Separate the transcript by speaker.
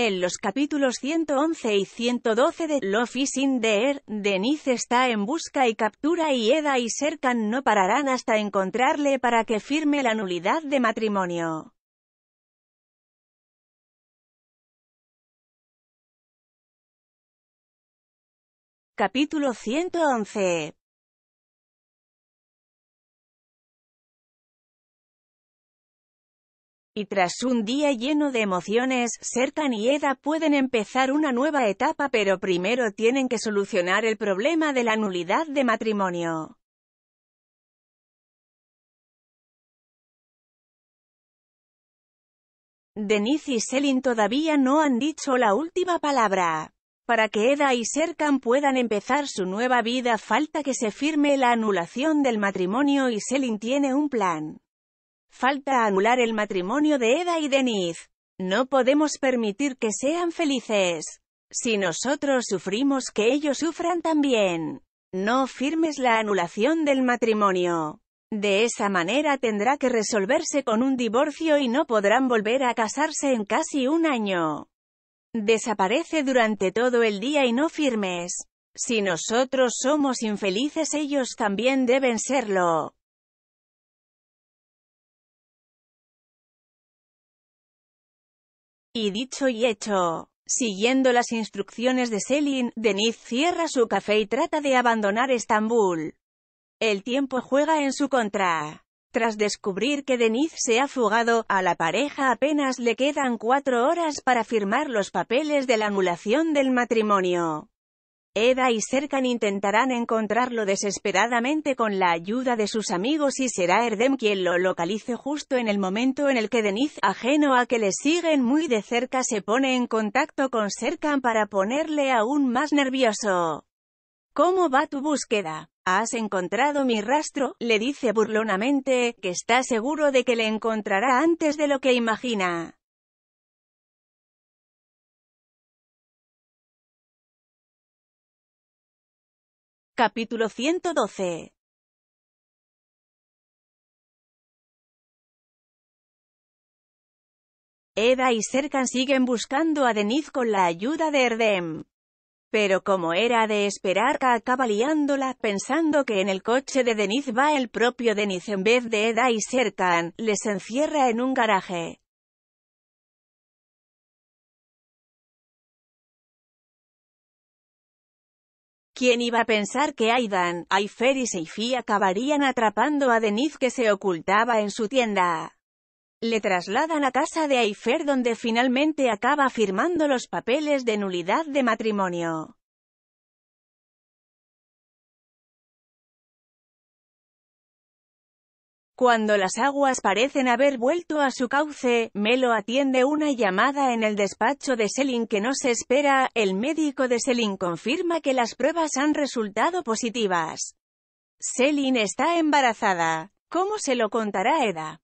Speaker 1: En los capítulos 111 y 112 de Love is in the Air, Denise está en busca y captura y Eda y Serkan no pararán hasta encontrarle para que firme
Speaker 2: la nulidad de matrimonio.
Speaker 3: Capítulo 111
Speaker 1: Y tras un día lleno de emociones, Serkan y Eda pueden empezar una nueva etapa pero primero tienen que solucionar el problema de
Speaker 2: la nulidad de matrimonio. Denise y Selin todavía no han
Speaker 1: dicho la última palabra. Para que Eda y Serkan puedan empezar su nueva vida falta que se firme la anulación del matrimonio y Selin tiene un plan. Falta anular el matrimonio de Eda y Denise. No podemos permitir que sean felices. Si nosotros sufrimos que ellos sufran también. No firmes la anulación del matrimonio. De esa manera tendrá que resolverse con un divorcio y no podrán volver a casarse en casi un año. Desaparece durante todo el día y no firmes. Si nosotros somos infelices ellos también deben serlo.
Speaker 2: Y dicho y
Speaker 1: hecho, siguiendo las instrucciones de Selin, Deniz cierra su café y trata de abandonar Estambul. El tiempo juega en su contra. Tras descubrir que Deniz se ha fugado, a la pareja apenas le quedan cuatro horas para firmar los papeles de la anulación del matrimonio. Eda y Serkan intentarán encontrarlo desesperadamente con la ayuda de sus amigos y será Erdem quien lo localice justo en el momento en el que Deniz, ajeno a que le siguen muy de cerca, se pone en contacto con Serkan para ponerle aún más nervioso. ¿Cómo va tu búsqueda? ¿Has encontrado mi rastro? Le dice burlonamente, que está seguro de que le encontrará antes de lo que imagina.
Speaker 3: Capítulo 112.
Speaker 2: Eda y Serkan siguen buscando a
Speaker 1: Deniz con la ayuda de Erdem. Pero como era de esperar, acaba liándola, pensando que en el coche de Deniz va el propio Deniz en vez de Eda y Serkan, les encierra en un garaje.
Speaker 2: ¿Quién iba a pensar
Speaker 1: que Aidan, Aifer y Seifi acabarían atrapando a Deniz que se ocultaba en su tienda? Le trasladan a casa de Aifer donde finalmente acaba firmando los papeles de nulidad de matrimonio.
Speaker 2: Cuando las aguas
Speaker 1: parecen haber vuelto a su cauce, Melo atiende una llamada en el despacho de Selin que no se espera, el médico de Selin confirma que las pruebas han resultado positivas. Selin está embarazada. ¿Cómo se lo contará Eda?